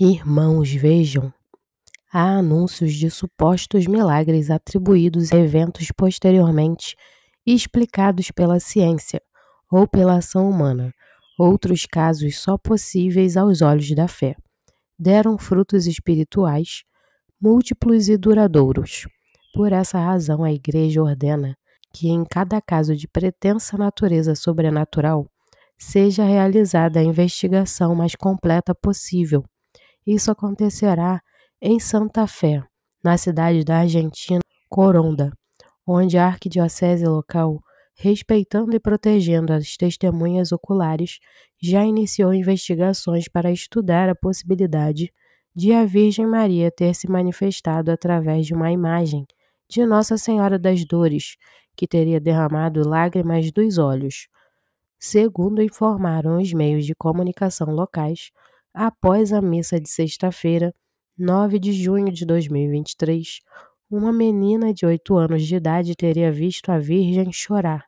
Irmãos, vejam, há anúncios de supostos milagres atribuídos a eventos posteriormente explicados pela ciência ou pela ação humana, outros casos só possíveis aos olhos da fé. Deram frutos espirituais múltiplos e duradouros. Por essa razão, a Igreja ordena que, em cada caso de pretensa natureza sobrenatural, seja realizada a investigação mais completa possível isso acontecerá em Santa Fé, na cidade da Argentina, Coronda, onde a arquidiocese local, respeitando e protegendo as testemunhas oculares, já iniciou investigações para estudar a possibilidade de a Virgem Maria ter se manifestado através de uma imagem de Nossa Senhora das Dores, que teria derramado lágrimas dos olhos. Segundo informaram os meios de comunicação locais, após a missa de sexta-feira, 9 de junho de 2023, uma menina de 8 anos de idade teria visto a Virgem chorar.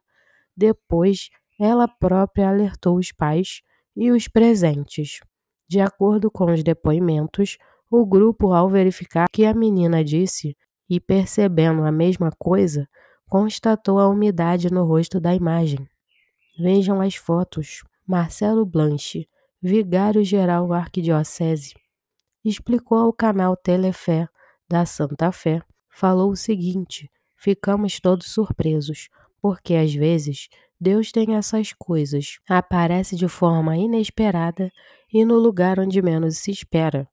Depois, ela própria alertou os pais e os presentes. De acordo com os depoimentos, o grupo, ao verificar o que a menina disse e percebendo a mesma coisa, constatou a umidade no rosto da imagem. Vejam as fotos. Marcelo Blanche, vigário-geral arquidiocese, explicou ao canal Telefé da Santa Fé, falou o seguinte: ficamos todos surpresos, porque às vezes Deus tem essas coisas, aparece de forma inesperada e no lugar onde menos se espera.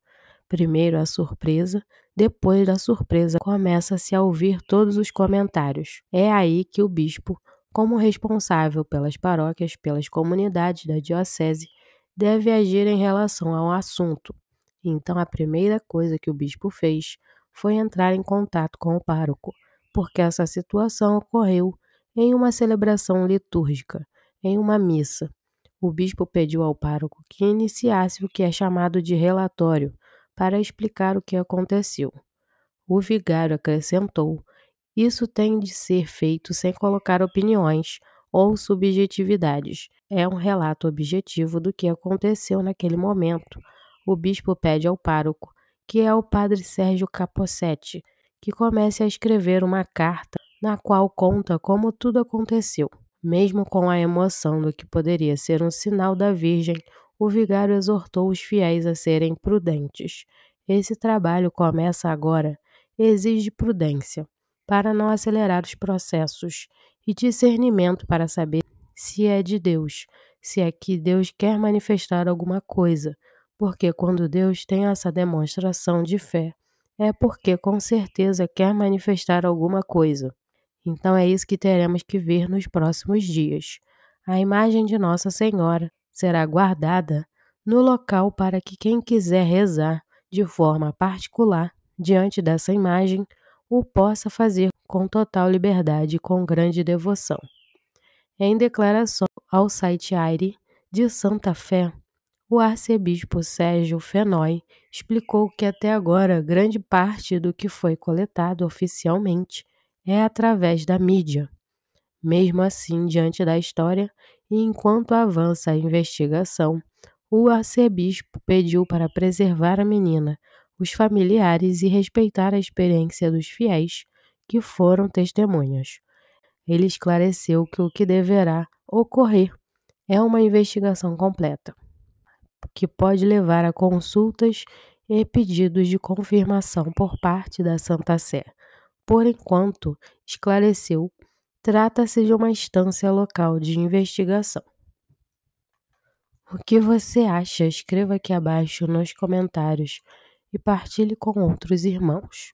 Primeiro a surpresa, depois da surpresa começa-se a ouvir todos os comentários. É aí que o bispo, como responsável pelas paróquias, pelas comunidades da diocese, deve agir em relação ao assunto. Então, a primeira coisa que o bispo fez foi entrar em contato com o pároco, porque essa situação ocorreu em uma celebração litúrgica, em uma missa. O bispo pediu ao pároco que iniciasse o que é chamado de relatório para explicar o que aconteceu. O vigário acrescentou: Isso tem de ser feito sem colocar opiniões ou subjetividades. É um relato objetivo do que aconteceu naquele momento. O bispo pede ao pároco, que é o padre Sérgio Capossetti, que comece a escrever uma carta na qual conta como tudo aconteceu. Mesmo com a emoção do que poderia ser um sinal da Virgem, o vigário exortou os fiéis a serem prudentes. Esse trabalho começa agora, exige prudência para não acelerar os processos, e discernimento para saber se é de Deus, se é que Deus quer manifestar alguma coisa, porque quando Deus tem essa demonstração de fé, é porque com certeza quer manifestar alguma coisa. Então é isso que teremos que ver nos próximos dias. A imagem de Nossa Senhora será guardada no local para que quem quiser rezar de forma particular diante dessa imagem o possa fazer com total liberdade e com grande devoção. Em declaração ao site Aire de Santa Fé, o arcebispo Sérgio Fenoy explicou que até agora grande parte do que foi coletado oficialmente é através da mídia. Mesmo assim, diante da história e enquanto avança a investigação, o arcebispo pediu para preservar a menina os familiares e respeitar a experiência dos fiéis que foram testemunhas. Ele esclareceu que o que deverá ocorrer é uma investigação completa, que pode levar a consultas e pedidos de confirmação por parte da Santa Sé. Por enquanto, esclareceu, trata-se de uma instância local de investigação. O que você acha? Escreva aqui abaixo nos comentários e partilhe com outros irmãos.